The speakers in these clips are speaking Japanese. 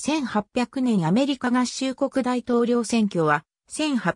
1800年アメリカ合衆国大統領選挙は、1800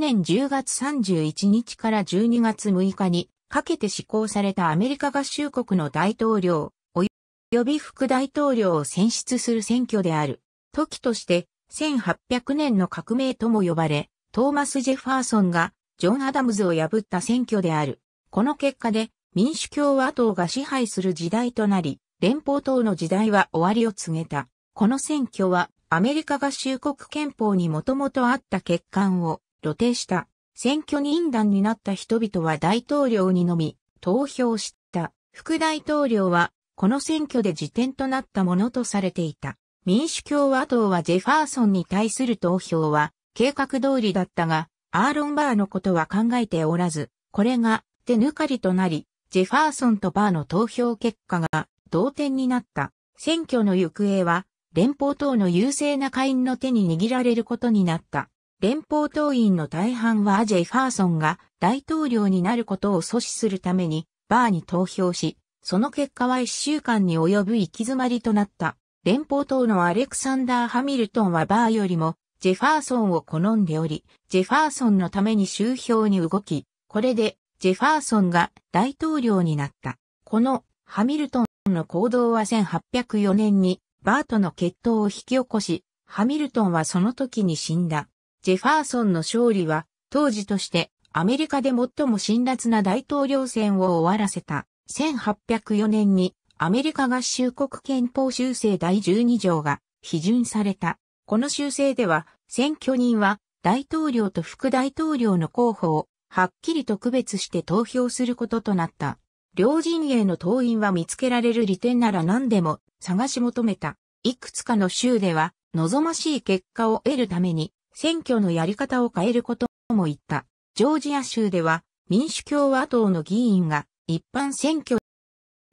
年10月31日から12月6日にかけて施行されたアメリカ合衆国の大統領、及び副大統領を選出する選挙である。時として、1800年の革命とも呼ばれ、トーマス・ジェファーソンがジョン・アダムズを破った選挙である。この結果で民主共和党が支配する時代となり、連邦党の時代は終わりを告げた。この選挙はアメリカ合衆国憲法にもともとあった欠陥を露呈した。選挙人団になった人々は大統領にのみ投票した。副大統領はこの選挙で辞典となったものとされていた。民主共和党はジェファーソンに対する投票は計画通りだったが、アーロン・バーのことは考えておらず、これが手抜かりとなり、ジェファーソンとバーの投票結果が同点になった。選挙の行方は連邦党の優勢な会員の手に握られることになった。連邦党員の大半はジェファーソンが大統領になることを阻止するためにバーに投票し、その結果は一週間に及ぶ行き詰まりとなった。連邦党のアレクサンダー・ハミルトンはバーよりもジェファーソンを好んでおり、ジェファーソンのために周票に動き、これでジェファーソンが大統領になった。このハミルトンの行動は1804年にバートの決闘を引き起こし、ハミルトンはその時に死んだ。ジェファーソンの勝利は、当時としてアメリカで最も辛辣な大統領選を終わらせた。1804年にアメリカ合衆国憲法修正第12条が批准された。この修正では、選挙人は大統領と副大統領の候補をはっきりと区別して投票することとなった。両陣営の党員は見つけられる利点なら何でも探し求めた。いくつかの州では望ましい結果を得るために選挙のやり方を変えることも言った。ジョージア州では民主共和党の議員が一般選挙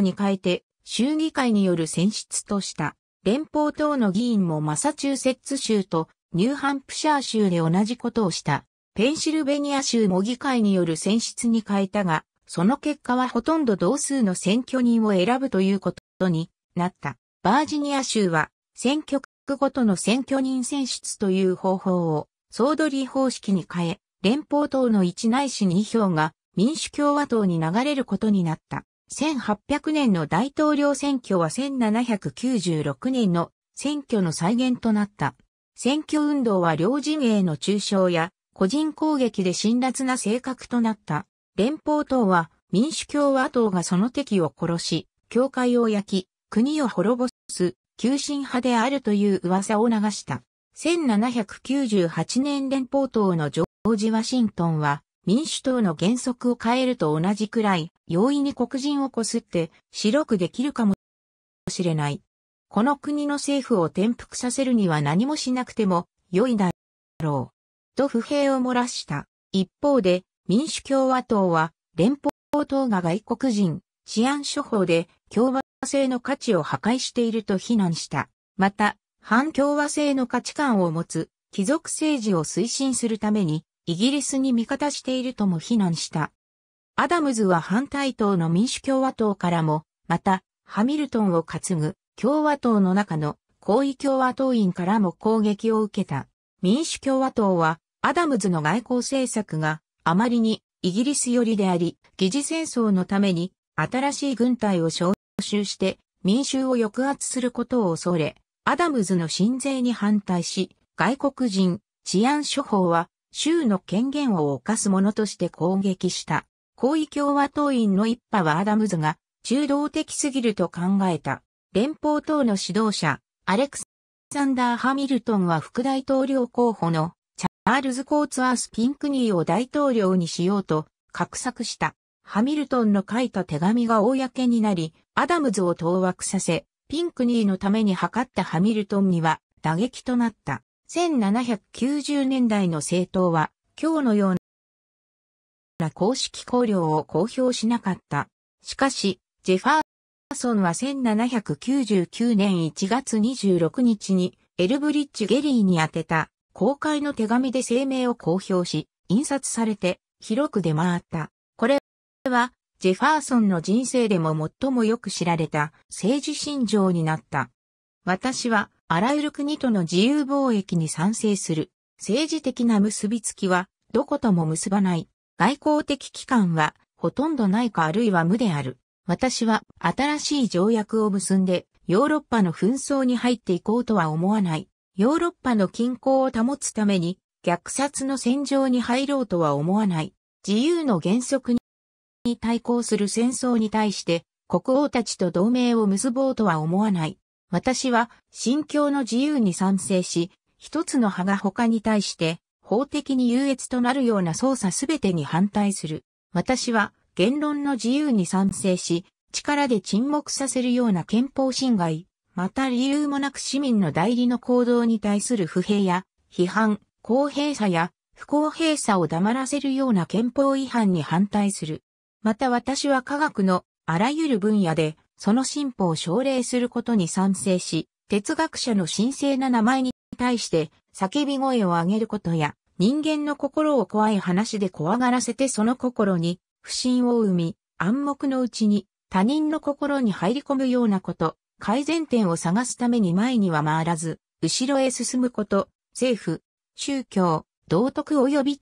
に変えて州議会による選出とした連邦党の議員もマサチューセッツ州とニューハンプシャー州で同じことをした。ペンシルベニア州も議会による選出に変えたが、その結果はほとんど同数の選挙人を選ぶということになった。バージニア州は選挙区ごとの選挙人選出という方法を総取り方式に変え、連邦党の1内市二2票が民主共和党に流れることになった。1800年の大統領選挙は1796年の選挙の再現となった。選挙運動は両陣営の中傷や個人攻撃で辛辣な性格となった。連邦党は民主共和党がその敵を殺し、教会を焼き、国を滅ぼす、急進派であるという噂を流した。1798年連邦党のジョージ・ワシントンは、民主党の原則を変えると同じくらい、容易に黒人をこすって、白くできるかもしれない。この国の政府を転覆させるには何もしなくても、良いだろう。と不平を漏らした。一方で、民主共和党は連邦党が外国人、治安処方で共和制の価値を破壊していると非難した。また、反共和制の価値観を持つ貴族政治を推進するためにイギリスに味方しているとも非難した。アダムズは反対党の民主共和党からも、また、ハミルトンを担ぐ共和党の中の高位共和党員からも攻撃を受けた。民主共和党は、アダムズの外交政策があまりにイギリス寄りであり、疑似戦争のために新しい軍隊を招集して民衆を抑圧することを恐れ、アダムズの新税に反対し、外国人治安処方は州の権限を侵すものとして攻撃した。後位共和党員の一派はアダムズが中道的すぎると考えた。連邦党の指導者、アレクサンダー・ハミルトンは副大統領候補のアールズ・コーツアース・ピンクニーを大統領にしようと、画策した。ハミルトンの書いた手紙が公になり、アダムズを当惑させ、ピンクニーのために図ったハミルトンには打撃となった。1790年代の政党は、今日のような公式考慮を公表しなかった。しかし、ジェファーソンは1799年1月26日にエルブリッジ・ゲリーに宛てた公開の手紙で声明を公表し、印刷されて広く出回った。これは、ジェファーソンの人生でも最もよく知られた政治信条になった。私は、あらゆる国との自由貿易に賛成する。政治的な結びつきは、どことも結ばない。外交的機関は、ほとんどないかあるいは無である。私は、新しい条約を結んで、ヨーロッパの紛争に入っていこうとは思わない。ヨーロッパの均衡を保つために、虐殺の戦場に入ろうとは思わない、自由の原則に対抗する戦争に対して、国王たちと同盟を結ぼうとは思わない。私は、信教の自由に賛成し、一つの派が他に対して、法的に優越となるような操作すべてに反対する。私は、言論の自由に賛成し、力で沈黙させるような憲法侵害、また理由もなく市民の代理の行動に対する不平や批判、公平さや不公平さを黙らせるような憲法違反に反対する。また私は科学のあらゆる分野でその進歩を奨励することに賛成し、哲学者の神聖な名前に対して叫び声を上げることや、人間の心を怖い話で怖がらせてその心に不信を生み、暗黙のうちに他人の心に入り込むようなこと、改善点を探すために前には回らず、後ろへ進むこと、政府、宗教、道徳及び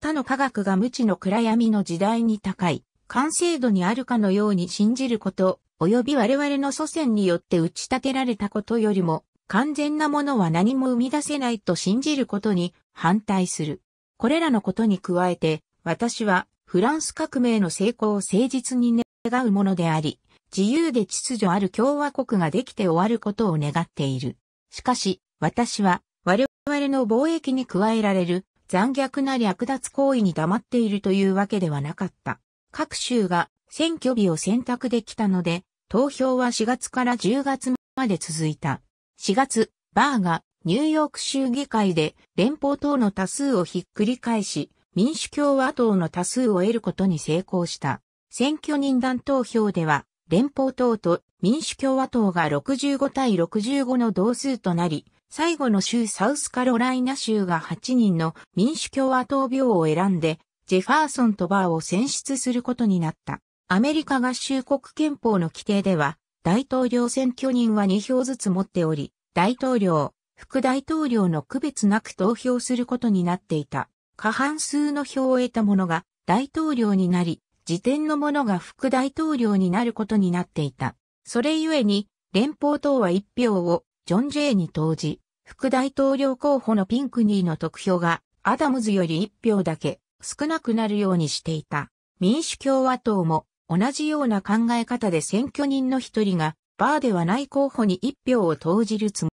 他の科学が無知の暗闇の時代に高い、完成度にあるかのように信じること、及び我々の祖先によって打ち立てられたことよりも、完全なものは何も生み出せないと信じることに反対する。これらのことに加えて、私はフランス革命の成功を誠実に願うものであり、自由で秩序ある共和国ができて終わることを願っている。しかし、私は、我々の貿易に加えられる残虐な略奪行為に黙っているというわけではなかった。各州が選挙日を選択できたので、投票は4月から10月まで続いた。4月、バーがニューヨーク州議会で連邦党の多数をひっくり返し、民主共和党の多数を得ることに成功した。選挙人団投票では、連邦党と民主共和党が65対65の同数となり、最後の州サウスカロライナ州が8人の民主共和党票を選んで、ジェファーソンとバーを選出することになった。アメリカ合衆国憲法の規定では、大統領選挙人は2票ずつ持っており、大統領、副大統領の区別なく投票することになっていた。過半数の票を得た者が大統領になり、時点の者が副大統領になることになっていた。それゆえに、連邦党は1票をジョン・ジェイに投じ、副大統領候補のピンクニーの得票がアダムズより1票だけ少なくなるようにしていた。民主共和党も同じような考え方で選挙人の一人がバーではない候補に1票を投じるつ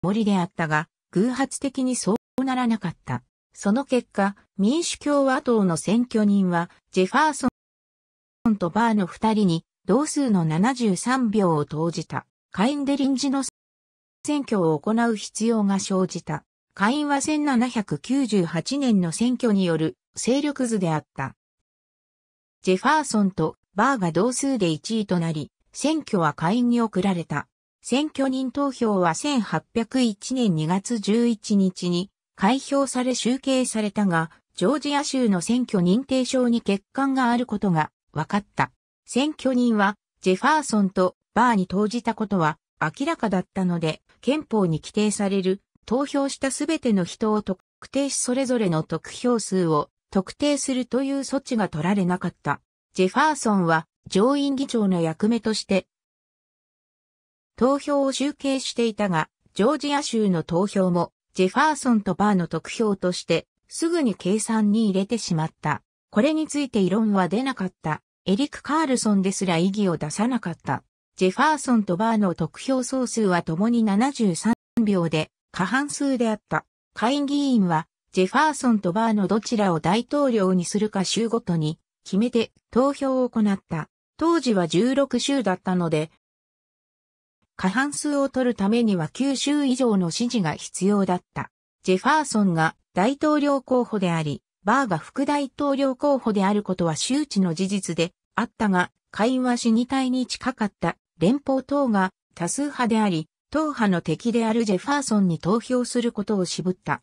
もりであったが、偶発的にそうならなかった。その結果、民主共和党の選挙人はジェファーソンとバーの二人に同数の73票を投じた。下院で臨時の選挙を行う必要が生じた。下院は1798年の選挙による勢力図であった。ジェファーソンとバーが同数で1位となり、選挙は下院に送られた。選挙人投票は1801年2月11日に開票され集計されたが、ジョージア州の選挙認定証に欠陥があることが分かった。選挙人は、ジェファーソンとバーに投じたことは明らかだったので、憲法に規定される投票したすべての人を特定しそれぞれの得票数を特定するという措置が取られなかった。ジェファーソンは上院議長の役目として、投票を集計していたが、ジョージア州の投票も、ジェファーソンとバーの得票として、すぐに計算に入れてしまった。これについて異論は出なかった。エリック・カールソンですら異議を出さなかった。ジェファーソンとバーの得票総数は共に73秒で過半数であった。下院議員はジェファーソンとバーのどちらを大統領にするか州ごとに決めて投票を行った。当時は16州だったので、過半数を取るためには9州以上の支持が必要だった。ジェファーソンが大統領候補であり、バーが副大統領候補であることは周知の事実であったが、会話は死に体に近かった連邦党が多数派であり、党派の敵であるジェファーソンに投票することを渋った。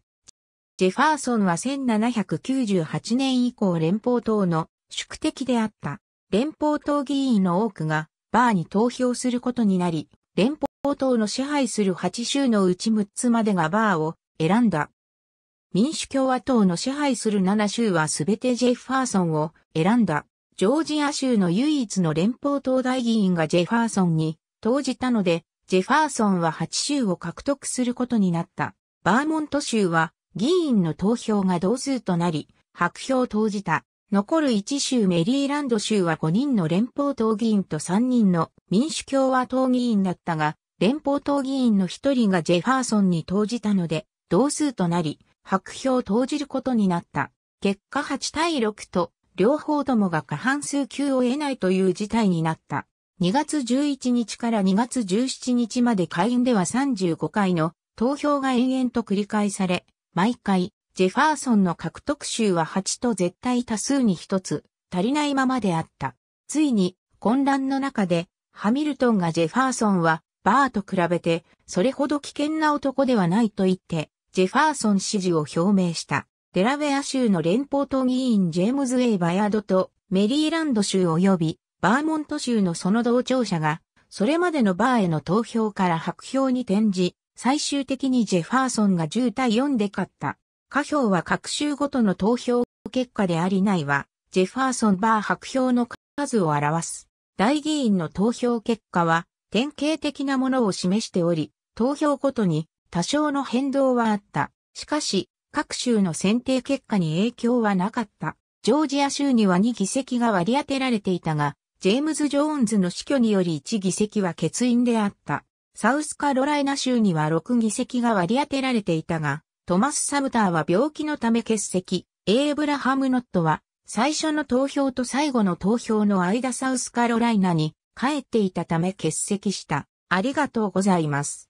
ジェファーソンは1798年以降連邦党の宿敵であった。連邦党議員の多くがバーに投票することになり、連邦党の支配する8州のうち6つまでがバーを選んだ。民主共和党の支配する7州はすべてジェファーソンを選んだ。ジョージア州の唯一の連邦党大議員がジェファーソンに投じたので、ジェファーソンは8州を獲得することになった。バーモント州は議員の投票が同数となり、白票を投じた。残る1州メリーランド州は5人の連邦党議員と3人の民主共和党議員だったが、連邦党議員の1人がジェファーソンに投じたので、同数となり、白票を投じることになった。結果8対6と、両方ともが過半数級を得ないという事態になった。2月11日から2月17日まで会員では35回の投票が延々と繰り返され、毎回、ジェファーソンの獲得集は8と絶対多数に1つ、足りないままであった。ついに、混乱の中で、ハミルトンがジェファーソンは、バーと比べて、それほど危険な男ではないと言って、ジェファーソン支持を表明した、デラウェア州の連邦党議員ジェームズ・ェイ・バヤードと、メリーランド州及び、バーモント州のその同庁者が、それまでのバーへの投票から白票に転じ、最終的にジェファーソンが10対4で勝った。下票は各州ごとの投票結果でありないは、ジェファーソンバー白票の数を表す。大議員の投票結果は、典型的なものを示しており、投票ごとに多少の変動はあった。しかし、各州の選定結果に影響はなかった。ジョージア州には2議席が割り当てられていたが、ジェームズ・ジョーンズの死去により1議席は欠員であった。サウスカロライナ州には6議席が割り当てられていたが、トマス・サブターは病気のため欠席、エイブラハム・ノットは最初の投票と最後の投票の間サウスカロライナに帰っていたため欠席した。ありがとうございます。